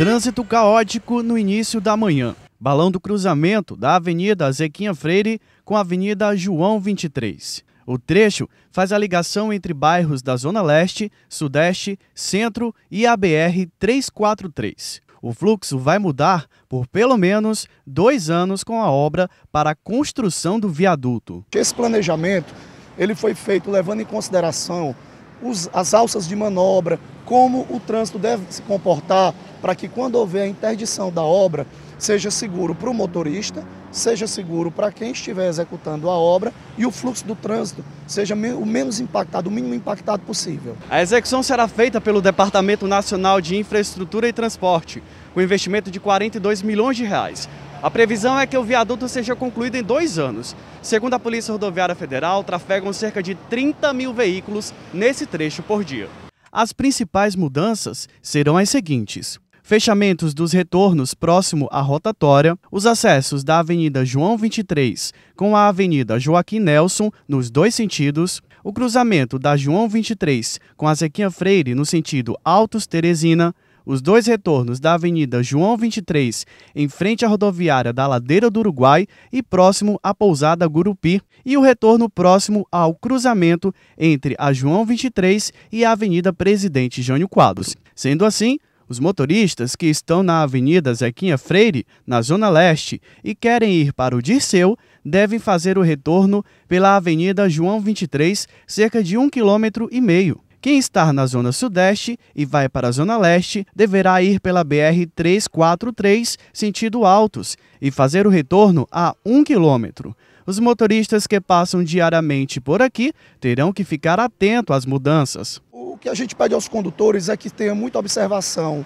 Trânsito caótico no início da manhã. Balão do cruzamento da Avenida Zequinha Freire com a Avenida João 23. O trecho faz a ligação entre bairros da Zona Leste, Sudeste, Centro e a BR 343. O fluxo vai mudar por pelo menos dois anos com a obra para a construção do viaduto. Esse planejamento ele foi feito levando em consideração os, as alças de manobra, como o trânsito deve se comportar para que quando houver a interdição da obra, seja seguro para o motorista, seja seguro para quem estiver executando a obra e o fluxo do trânsito seja o menos impactado, o mínimo impactado possível. A execução será feita pelo Departamento Nacional de Infraestrutura e Transporte, com investimento de 42 milhões de reais. A previsão é que o viaduto seja concluído em dois anos. Segundo a Polícia Rodoviária Federal, trafegam cerca de 30 mil veículos nesse trecho por dia. As principais mudanças serão as seguintes. Fechamentos dos retornos próximo à rotatória, os acessos da Avenida João 23 com a Avenida Joaquim Nelson nos dois sentidos, o cruzamento da João 23 com a Zequinha Freire no sentido Altos Teresina, os dois retornos da Avenida João 23, em frente à rodoviária da Ladeira do Uruguai e próximo à pousada Gurupi, e o retorno próximo ao cruzamento entre a João 23 e a Avenida Presidente Jânio Quadros. Sendo assim, os motoristas que estão na Avenida Zequinha Freire, na Zona Leste, e querem ir para o Dirceu, devem fazer o retorno pela Avenida João 23, cerca de um quilômetro e meio. Quem está na Zona Sudeste e vai para a Zona Leste deverá ir pela BR-343, sentido Altos, e fazer o retorno a 1 quilômetro. Os motoristas que passam diariamente por aqui terão que ficar atento às mudanças. O que a gente pede aos condutores é que tenham muita observação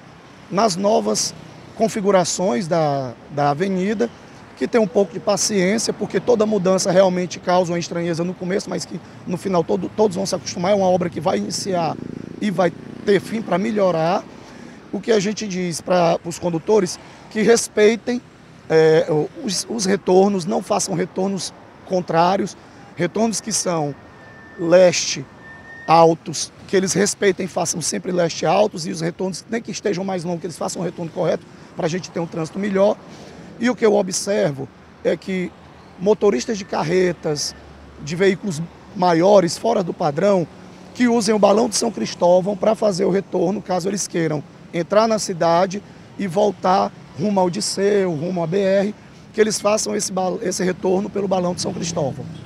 nas novas configurações da, da avenida, que tenha um pouco de paciência, porque toda mudança realmente causa uma estranheza no começo, mas que no final todo, todos vão se acostumar. É uma obra que vai iniciar e vai ter fim para melhorar. O que a gente diz para os condutores que respeitem é, os, os retornos, não façam retornos contrários, retornos que são leste altos, que eles respeitem, façam sempre leste altos e os retornos, nem que estejam mais longos, que eles façam o retorno correto para a gente ter um trânsito melhor. E o que eu observo é que motoristas de carretas, de veículos maiores, fora do padrão, que usem o balão de São Cristóvão para fazer o retorno, caso eles queiram entrar na cidade e voltar rumo ao Odisseu, rumo à BR, que eles façam esse, esse retorno pelo balão de São Cristóvão.